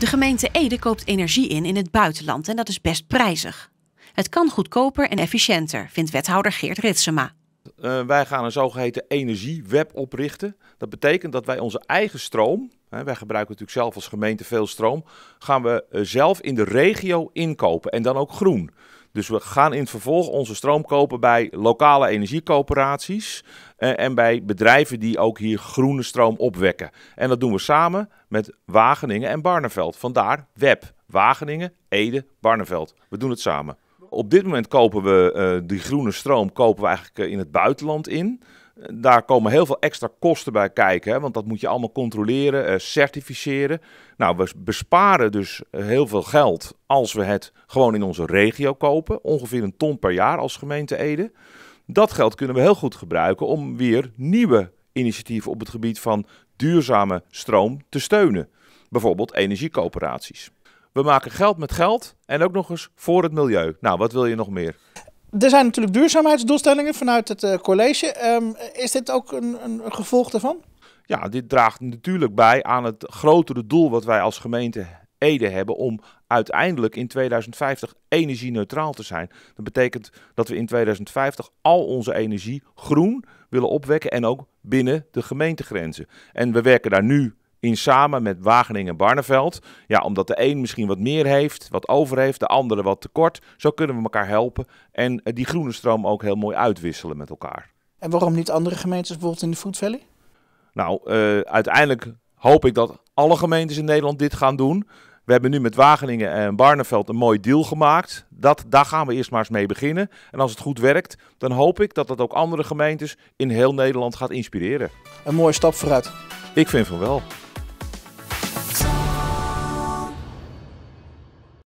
De gemeente Ede koopt energie in in het buitenland en dat is best prijzig. Het kan goedkoper en efficiënter, vindt wethouder Geert Ritsema. Eh, wij gaan een zogeheten energieweb oprichten. Dat betekent dat wij onze eigen stroom, hè, wij gebruiken natuurlijk zelf als gemeente veel stroom, gaan we eh, zelf in de regio inkopen en dan ook groen. Dus we gaan in het vervolg onze stroom kopen bij lokale energiecoöperaties eh, en bij bedrijven die ook hier groene stroom opwekken. En dat doen we samen met Wageningen en Barneveld. Vandaar WEB. Wageningen, Ede, Barneveld. We doen het samen. Op dit moment kopen we eh, die groene stroom kopen we eigenlijk eh, in het buitenland in daar komen heel veel extra kosten bij kijken, hè, want dat moet je allemaal controleren, uh, certificeren. Nou, we besparen dus eh, heel veel geld als we het gewoon in onze regio kopen, ongeveer een ton per jaar als gemeente Ede. Dat geld kunnen we heel goed gebruiken om weer nieuwe initiatieven op het gebied van duurzame stroom te steunen. Bijvoorbeeld energiecoöperaties. We maken geld met geld en ook nog eens voor het milieu. Nou, wat wil je nog meer? Er zijn natuurlijk duurzaamheidsdoelstellingen vanuit het eh, college. Ehm, is dit ook een, een gevolg daarvan? Ja, dit draagt natuurlijk bij aan het grotere doel wat wij als gemeente Ede hebben om uiteindelijk in 2050 energie-neutraal te zijn. Dat betekent dat we in 2050 al onze energie groen willen opwekken en ook binnen de gemeentegrenzen. En we werken daar nu in samen met Wageningen en Barneveld. Ja, omdat de een misschien wat meer heeft, wat over heeft, de andere wat tekort. Zo kunnen we elkaar helpen en eh, die groene stroom ook heel mooi uitwisselen met elkaar. En waarom niet andere gemeentes bijvoorbeeld in de Food Valley? Nou, eh, uiteindelijk hoop ik dat alle gemeentes in Nederland dit gaan doen. We hebben nu met Wageningen en Barneveld een mooi deal gemaakt. Dat, daar gaan we eerst maar eens mee beginnen. En als het goed werkt, dan hoop ik dat dat ook andere gemeentes in heel Nederland gaat inspireren. Een mooie stap vooruit. Ik vind van wel.